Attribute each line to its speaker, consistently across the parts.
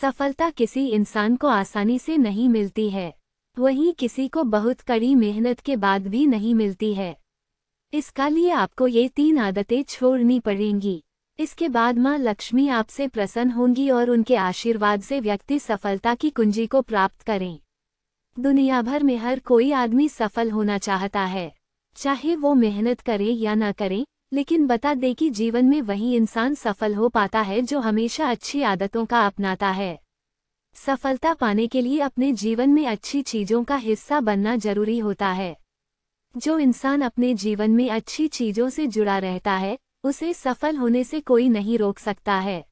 Speaker 1: सफलता किसी इंसान को आसानी से नहीं मिलती है वहीं किसी को बहुत कड़ी मेहनत के बाद भी नहीं मिलती है इसका लिए आपको ये तीन आदतें छोड़नी पड़ेंगी इसके बाद माँ लक्ष्मी आपसे प्रसन्न होंगी और उनके आशीर्वाद से व्यक्ति सफलता की कुंजी को प्राप्त करें दुनिया भर में हर कोई आदमी सफल होना चाहता है चाहे वो मेहनत करे या न करें लेकिन बता दे कि जीवन में वही इंसान सफल हो पाता है जो हमेशा अच्छी आदतों का अपनाता है सफलता पाने के लिए अपने जीवन में अच्छी चीज़ों का हिस्सा बनना जरूरी होता है जो इंसान अपने जीवन में अच्छी चीज़ों से जुड़ा रहता है उसे सफल होने से कोई नहीं रोक सकता है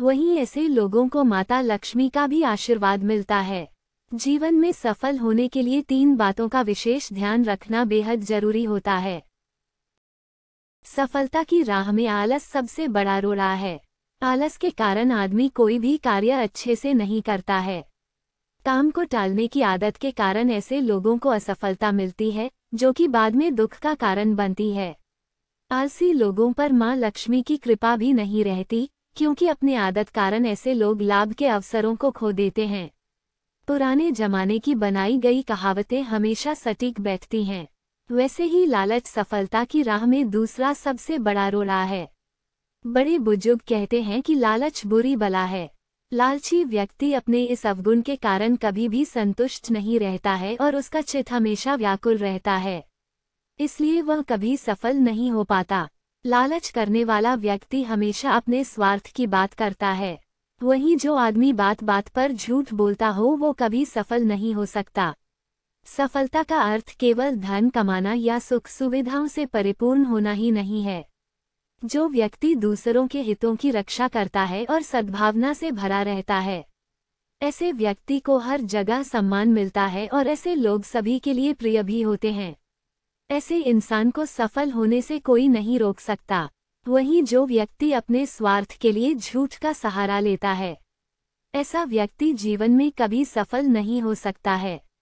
Speaker 1: वहीं ऐसे लोगों को माता लक्ष्मी का भी आशीर्वाद मिलता है जीवन में सफल होने के लिए तीन बातों का विशेष ध्यान रखना बेहद जरूरी होता है सफलता की राह में आलस सबसे बड़ा रोड़ा है आलस के कारण आदमी कोई भी कार्य अच्छे से नहीं करता है काम को टालने की आदत के कारण ऐसे लोगों को असफलता मिलती है जो कि बाद में दुख का कारण बनती है आलसी लोगों पर मां लक्ष्मी की कृपा भी नहीं रहती क्योंकि अपने आदत कारण ऐसे लोग लाभ के अवसरों को खो देते हैं पुराने जमाने की बनाई गई कहावतें हमेशा सटीक बैठती हैं वैसे ही लालच सफलता की राह में दूसरा सबसे बड़ा रोड़ा है बड़े बुजुर्ग कहते हैं कि लालच बुरी बला है लालची व्यक्ति अपने इस अवगुण के कारण कभी भी संतुष्ट नहीं रहता है और उसका चित हमेशा व्याकुल रहता है इसलिए वह कभी सफल नहीं हो पाता लालच करने वाला व्यक्ति हमेशा अपने स्वार्थ की बात करता है वही जो आदमी बात बात पर झूठ बोलता हो वो कभी सफल नहीं हो सकता सफलता का अर्थ केवल धन कमाना या सुख सुविधाओं से परिपूर्ण होना ही नहीं है जो व्यक्ति दूसरों के हितों की रक्षा करता है और सद्भावना से भरा रहता है ऐसे व्यक्ति को हर जगह सम्मान मिलता है और ऐसे लोग सभी के लिए प्रिय भी होते हैं ऐसे इंसान को सफल होने से कोई नहीं रोक सकता वहीं जो व्यक्ति अपने स्वार्थ के लिए झूठ का सहारा लेता है ऐसा व्यक्ति जीवन में कभी सफल नहीं हो सकता है